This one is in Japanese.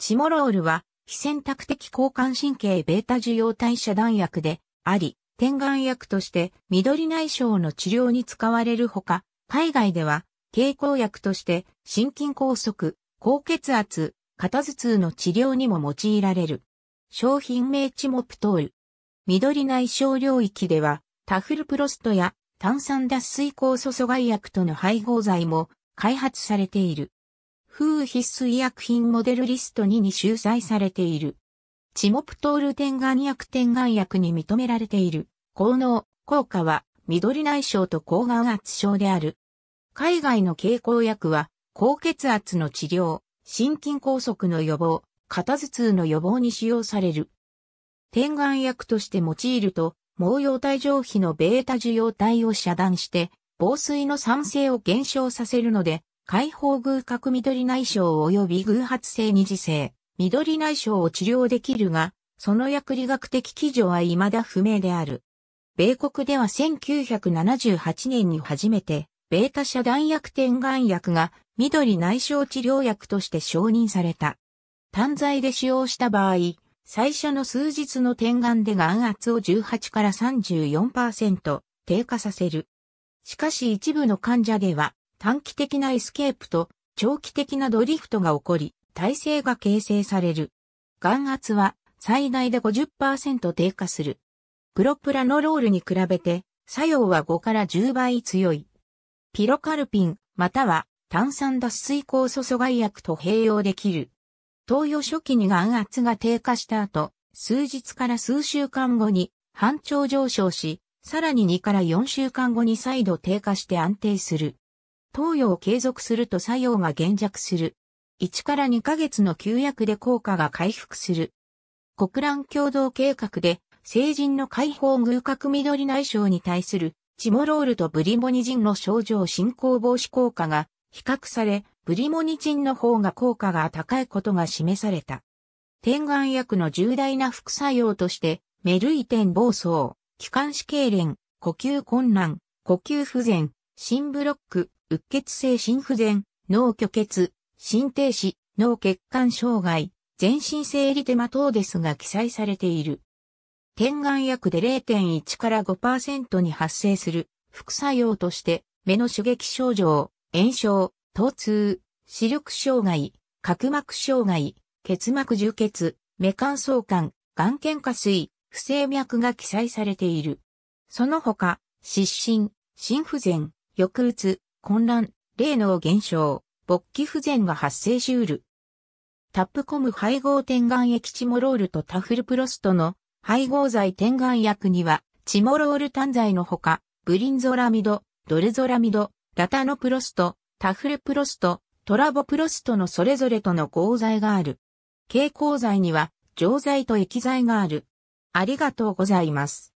チモロールは、非選択的交換神経ベータ受容体遮断薬であり、点眼薬として緑内障の治療に使われるほか、海外では、経口薬として心筋梗塞、高血圧、肩頭痛の治療にも用いられる。商品名チモプトール。緑内障領域では、タフルプロストや炭酸脱水酵素阻害薬との配合剤も開発されている。風必須医薬品モデルリスト2に収載されている。チモプトール点眼薬点眼薬に認められている。効能、効果は、緑内障と抗眼圧症である。海外の経口薬は、高血圧の治療、心筋梗塞の予防、肩頭痛の予防に使用される。点眼薬として用いると、毛様体上皮のベータ受容体を遮断して、防水の酸性を減少させるので、解放偶核緑内障及び偶発性二次性、緑内障を治療できるが、その薬理学的基準は未だ不明である。米国では1978年に初めて、ベータ遮断薬点眼薬が緑内障治療薬として承認された。単剤で使用した場合、最初の数日の点眼で眼圧を18から34%低下させる。しかし一部の患者では短期的なエスケープと長期的なドリフトが起こり、体勢が形成される。眼圧は最大で50%低下する。プロプラノロールに比べて作用は5から10倍強い。ピロカルピン、または炭酸脱水酵素阻害薬と併用できる。投与初期に眼圧が低下した後、数日から数週間後に反調上昇し、さらに2から4週間後に再度低下して安定する。投与を継続すると作用が減弱する。1から2ヶ月の休薬で効果が回復する。国蘭共同計画で、成人の解放偶角緑内障に対する、チモロールとブリモニジンの症状進行防止効果が比較され、ブリモニジンの方が効果が高いことが示された。点眼薬の重大な副作用として、メルイテン暴走、気管支痙攣、呼吸困難、呼吸不全、心ブロック、うっ血性心不全、脳虚血、心停止、脳血管障害、全身性リテマ等ですが記載されている。点眼薬で0.1から5%に発生する副作用として目の刺激症状、炎症、疼痛、視力障害、角膜障害、血膜充血、目乾燥感、眼瞼下水、不整脈が記載されている。その他、失神、心不全、抑うつ、混乱、霊能減少、勃起不全が発生しうる。タップコム配合点眼液チモロールとタフルプロストの配合剤点眼薬には、チモロール単剤のほか、ブリンゾラミド、ドルゾラミド、ラタノプロスト、タフルプロスト、トラボプロストのそれぞれとの合剤がある。蛍光剤には、錠剤と液剤がある。ありがとうございます。